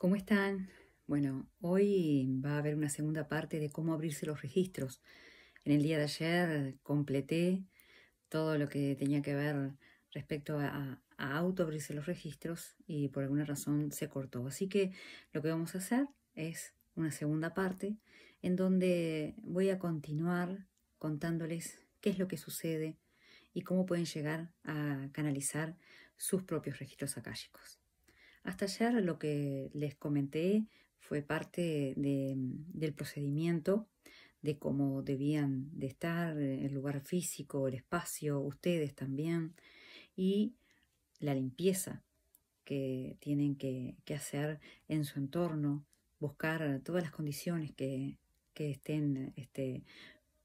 ¿Cómo están? Bueno, hoy va a haber una segunda parte de cómo abrirse los registros. En el día de ayer completé todo lo que tenía que ver respecto a, auto abrirse los registros y por alguna razón se cortó. Así que lo que vamos a hacer es una segunda parte en donde voy a continuar contándoles qué es lo que sucede y cómo pueden llegar a canalizar sus propios registros akáshicos. Hasta ayer lo que les comenté fue parte del procedimiento de cómo debían de estar, eh, el lugar físico, el espacio, ustedes también, y la limpieza que tienen que, hacer en su entorno, buscar todas las condiciones que, estén este,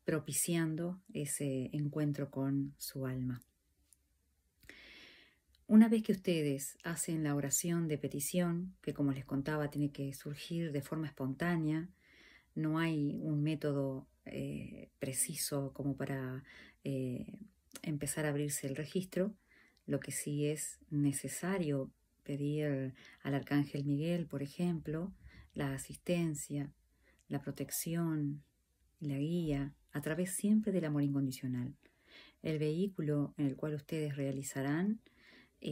propiciando ese encuentro con su alma. Una vez que ustedes hacen la oración de petición, que como les contaba tiene que surgir de forma espontánea, no hay un método eh, preciso como para eh, empezar a abrirse el registro, lo que sí es necesario pedir al Arcángel Miguel, por ejemplo, la asistencia, la protección, la guía, a través siempre del amor incondicional. El vehículo en el cual ustedes realizarán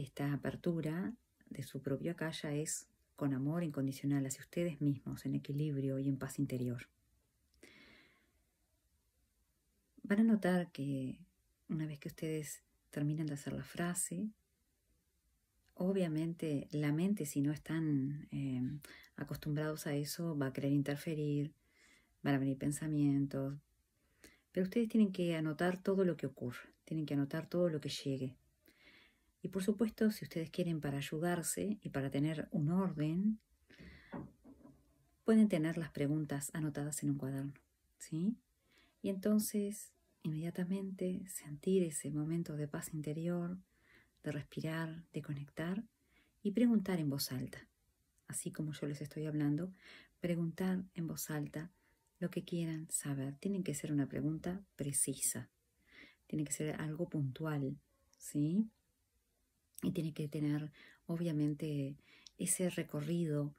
esta apertura de su propio calla es con amor incondicional hacia ustedes mismos, en equilibrio y en paz interior. Van a notar que una vez que ustedes terminan de hacer la frase, obviamente la mente, si no están em, acostumbrados a eso, va a querer interferir, van a venir pensamientos, pero ustedes tienen que anotar todo lo que ocurre, tienen que anotar todo lo que llegue, y por supuesto, si ustedes quieren para ayudarse y para tener un orden, pueden tener las preguntas anotadas en un cuaderno, ¿sí? Y entonces, inmediatamente sentir ese momento de paz interior, de respirar, de conectar y preguntar en voz alta. Así como yo les estoy hablando, preguntar en voz alta lo que quieran saber. Tienen que ser una pregunta precisa. Tiene que ser algo puntual, ¿sí? y tiene que tener obviamente ese recorrido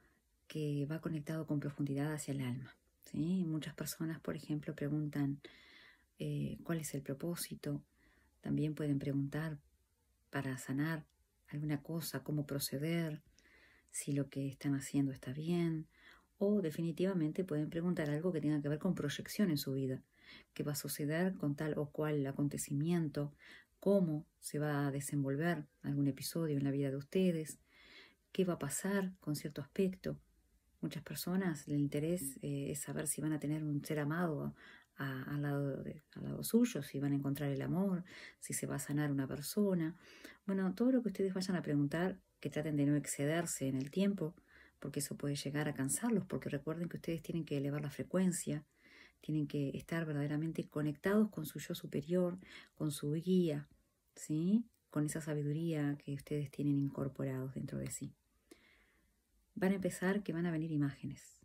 que va conectado con profundidad hacia el alma. ¿sí? Muchas personas, por ejemplo, preguntan eh, cuál es el propósito. También pueden preguntar para sanar alguna cosa, cómo proceder, si lo que están haciendo está bien. O definitivamente pueden preguntar algo que tenga que ver con proyección en su vida, qué va a suceder con tal o cual acontecimiento, cómo se va a desenvolver algún episodio en la vida de ustedes, qué va a pasar con cierto aspecto. Muchas personas, el interés mm. eh, es saber si van a tener un ser amado al, lado de, lado suyo, si van a encontrar el amor, si se va a sanar una persona. Bueno, todo lo que ustedes vayan a preguntar, que traten de no excederse en el tiempo, porque eso puede llegar a cansarlos, porque recuerden que ustedes tienen que elevar la frecuencia, tienen que estar verdaderamente conectados con su yo superior, con su guía, con esa sabiduría que ustedes tienen incorporados dentro de sí. Van a empezar que van a venir imágenes.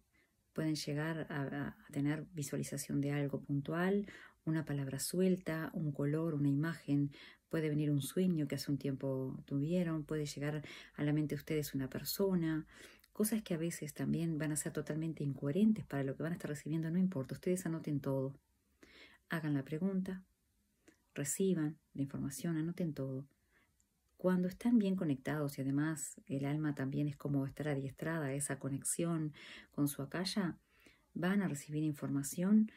Pueden llegar a, a tener visualización de algo puntual, una palabra suelta, un color, una imagen, puede venir un sueño que hace un tiempo tuvieron, puede llegar a la mente de ustedes una persona, cosas que a veces también van a ser totalmente incoherentes para lo que van a estar recibiendo, no importa, ustedes anoten todo. Hagan la pregunta, reciban la información, anoten todo. Cuando están bien conectados y además el alma también es como estar adiestrada a esa conexión con su acalla van a recibir información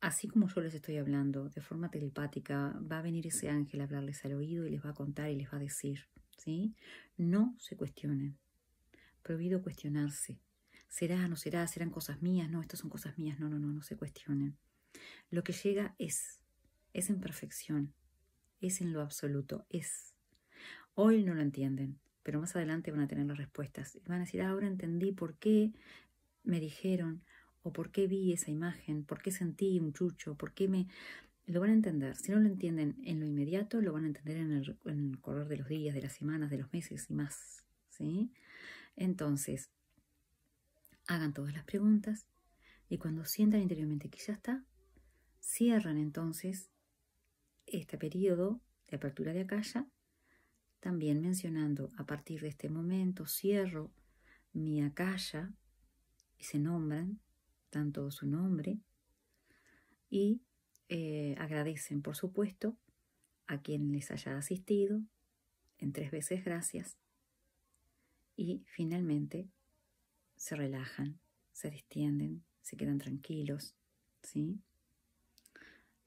así como yo les estoy hablando, de forma telepática. Va a venir ese ángel a hablarles al oído y les va a contar y les va a decir, ¿sí? No se cuestionen. Prohibido cuestionarse. ¿Será, no será? ¿Serán cosas mías? No, estas son cosas mías. No, no, no, no se cuestionen. Lo que llega es es en perfección, es en lo absoluto, es. Hoy no lo entienden, pero más adelante van a tener las respuestas van a decir, ah, ahora entendí por qué me dijeron o por qué vi esa imagen, por qué sentí un chucho, por qué me... Lo van a entender. Si no lo entienden en lo inmediato, lo van a entender en el, color de los días, de las semanas, de los meses y más. ¿sí? Entonces, hagan todas las preguntas y cuando sientan interiormente que ya está, cierran entonces este periodo de apertura de acalla, también mencionando a partir de este momento cierro mi acalla y se nombran tanto su nombre y eh, agradecen por supuesto a quien les haya asistido en tres veces gracias y finalmente se relajan, se distienden, se quedan tranquilos, ¿sí?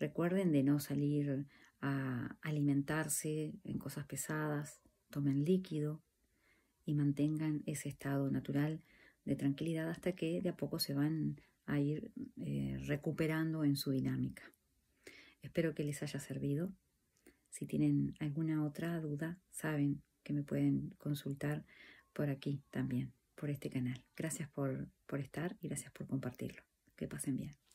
Recuerden de no salir a alimentarse en cosas pesadas, tomen líquido y mantengan ese estado natural de tranquilidad hasta que de a poco se van a ir eh, recuperando en su dinámica. Espero que les haya servido. Si tienen alguna otra duda, saben que me pueden consultar por aquí también, por este canal. Gracias por estar y gracias por compartirlo. Que pasen bien.